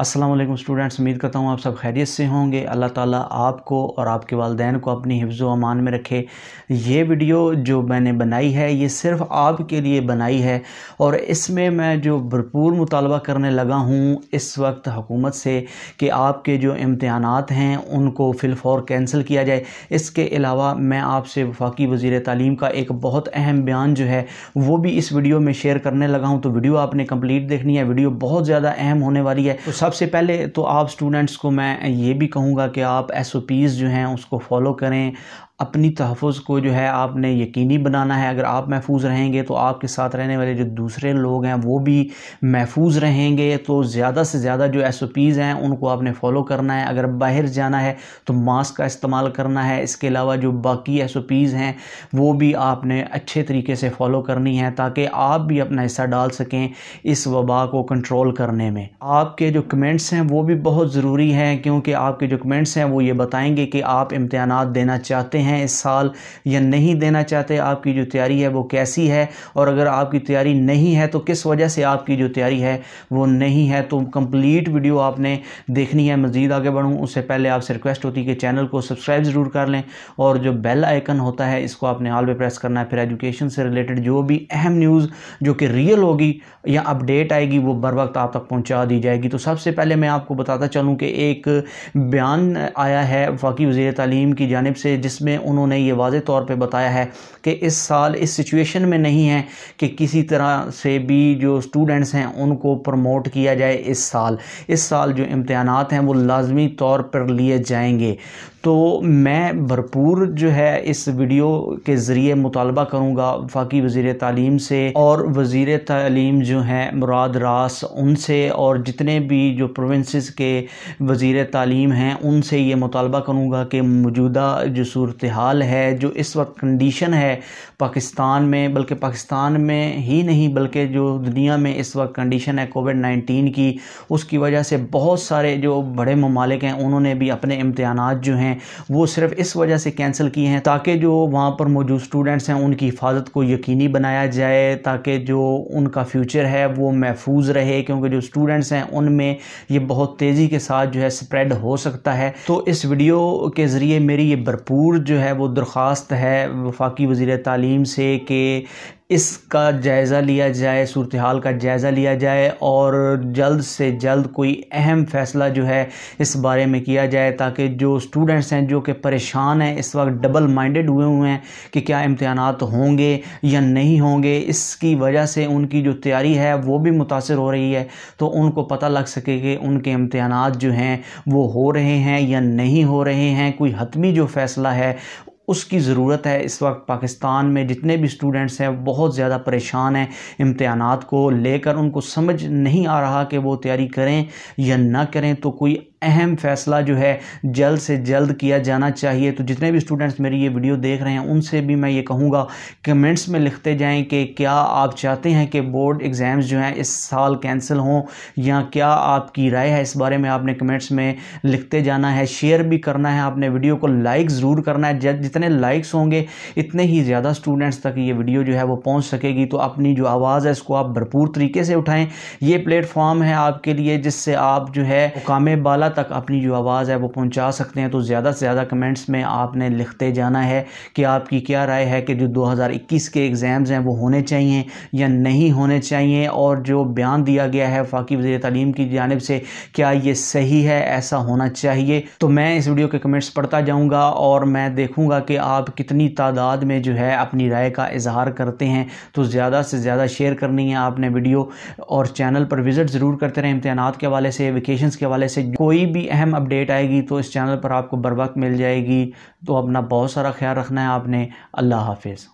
Aslam students उम्मीद करता हूँ आप सब खैरियत से होंगे अल्लाह ताला आपको और आपके वालदेन को अपनी हिफ्ज़ अमान में रखे ये वीडियो जो मैंने बनाई है ये सिर्फ़ आपके लिए बनाई है और इसमें मैं जो भरपूर मुतालबा करने लगा हूँ इस वक्त हुकूमत से कि आपके जो इम्तहान हैं उनको फ़िलफ़ौर कैंसिल किया जाए इसके अलावा मैं आपसे वफाकी वज़ी तालीम का एक बहुत अहम बयान जो है वो भी इस वीडियो में शेयर करने लगा हूँ तो वीडियो आपने कम्प्लीट देखनी है वीडियो बहुत ज़्यादा अहम होने वाली है सबसे पहले तो आप स्टूडेंट्स को मैं ये भी कहूँगा कि आप एस जो हैं उसको फॉलो करें अपनी तहफ़ को जो है आपने यकीनी बनाना है अगर आप महफूज रहेंगे तो आपके साथ रहने वाले जो दूसरे लोग हैं वो भी महफूज रहेंगे तो ज़्यादा से ज़्यादा जो एस ओ पीज़ हैं उनको आपने फ़ॉलो करना है अगर बाहर जाना है तो मास्क का इस्तेमाल करना है इसके अलावा जो बाकी एस ओ पीज़ हैं वो भी आपने अच्छे तरीके से फ़ॉलो करनी है ताकि आप भी अपना हिस्सा डाल सकें इस वबा को कंट्रोल करने में आपके जो कमेंट्स हैं वो भी बहुत ज़रूरी हैं क्योंकि आपके जो कमेंट्स हैं वो ये बताएँगे कि आप इम्तहान देना चाहते हैं हैं इस साल या नहीं देना चाहते आपकी जो तैयारी है वो कैसी है और अगर आपकी तैयारी नहीं है तो किस वजह से आपकी जो तैयारी है वो नहीं है तो कंप्लीट वीडियो आपने देखनी है मज़ीद आगे बढ़ूँ उससे पहले आपसे रिक्वेस्ट होती है कि चैनल को सब्सक्राइब ज़रूर कर लें और जो बेल आइकन होता है इसको आपने हाल पर प्रेस करना है फिर एजुकेशन से रिलेटेड जो भी अहम न्यूज़ जो कि रियल होगी या अपडेट आएगी वो बर वक्त आप तक पहुँचा दी जाएगी तो सबसे पहले मैं आपको बताता चलूँ कि एक बयान आया है वफाकी वज़ी तलीम की जानब से जिसमें उन्होंने ये वाज तौर पर बताया है कि इस साल इस सिचुएशन में नहीं है कि किसी तरह से भी जो स्टूडेंट्स हैं उनको प्रमोट किया जाए इस साल इस साल जो इम्तहान हैं वो लाजमी तौर पर लिए जाएंगे तो मैं भरपूर जो है इस वीडियो के ज़रिए मुतालबा करूँगा वफाक वज़ी तालीम से और वज़ी तालीम जो हैं मुराद रास उनसे और जितने भी जो प्रोविंस के वज़ी तालीम हैं उनसे ये मुतालबा करूँगा कि मौजूदा जो सूरत हाल है जो इस वक्त कंडीशन है पाकिस्तान में बल्कि पाकिस्तान में ही नहीं बल्कि जो दुनिया में इस वक्त कंडीशन है कोविड नाइन्टीन की उसकी वजह से बहुत सारे जो बड़े ममालिक हैं उन्होंने भी अपने इम्तहान जो हैं वो सिर्फ इस वजह से कैंसिल किए हैं ताकि जो वहाँ पर मौजूद स्टूडेंट्स हैं उनकी हिफाजत को यकीनी बनाया जाए ताकि जो उनका फ्यूचर है वो महफूज रहे क्योंकि जो स्टूडेंट्स हैं उनमें ये बहुत तेज़ी के साथ जो है स्प्रेड हो सकता है तो इस वीडियो के ज़रिए मेरी ये भरपूर जो है वो दरख्वास्त है वफाकी वज़ी तालीम से कि इसका जायज़ा लिया जाए सूरत हाल का जायज़ा लिया जाए और जल्द से जल्द कोई अहम फ़ैसला जो है इस बारे में किया जाए ताकि जो स्टूडेंट्स हैं जो कि परेशान हैं इस वक्त डबल माइंडेड हुए हुए हैं कि क्या इम्तहान होंगे या नहीं होंगे इसकी वजह से उनकी जो तैयारी है वो भी मुतासर हो रही है तो उनको पता लग सके कि उनके इम्तहान जो हैं वो हो रहे हैं या नहीं हो रहे हैं कोई हतमी जो फ़ैसला है उसकी ज़रूरत है इस वक्त पाकिस्तान में जितने भी स्टूडेंट्स हैं बहुत ज़्यादा परेशान हैं इम्तहान को लेकर उनको समझ नहीं आ रहा कि वो तैयारी करें या ना करें तो कोई अहम फैसला जो है जल्द से जल्द किया जाना चाहिए तो जितने भी स्टूडेंट्स मेरी ये वीडियो देख रहे हैं उनसे भी मैं ये कहूँगा कमेंट्स में लिखते जाएँ कि क्या आप चाहते हैं कि बोर्ड एग्ज़ाम्स जो हैं इस साल कैंसिल हों या क्या आपकी राय है इस बारे में आपने कमेंट्स में लिखते जाना है शेयर भी करना है आपने वीडियो को लाइक ज़रूर करना है जितने लाइक्स होंगे इतने ही ज़्यादा स्टूडेंट्स तक ये वीडियो जो है वो पहुँच सकेगी तो अपनी जो आवाज़ है इसको आप भरपूर तरीके से उठाएँ ये प्लेटफॉर्म है आपके लिए जिससे आप जो है मुकाम बाला तक अपनी जो आवाज़ है वो पहुंचा सकते हैं तो ज़्यादा से ज़्यादा कमेंट्स में आपने लिखते जाना है कि आपकी क्या राय है कि जो 2021 के एग्ज़ाम्स हैं वो होने चाहिए या नहीं होने चाहिए और जो बयान दिया गया है फाकी वजी तलीम की जानब से क्या ये सही है ऐसा होना चाहिए तो मैं इस वीडियो के कमेंट्स पढ़ता जाऊँगा और मैं देखूँगा कि आप कितनी तादाद में जो है अपनी राय का इजहार करते हैं तो ज़्यादा से ज़्यादा शेयर करनी है आपने वीडियो और चैनल पर विज़िट ज़रूर करते रहें इम्तहान के हवाले से वेकेशन के हवाले से कोई कोई भी अहम अपडेट आएगी तो इस चैनल पर आपको बर वक्त मिल जाएगी तो अपना बहुत सारा ख्याल रखना है आपने अल्लाह हाफिज़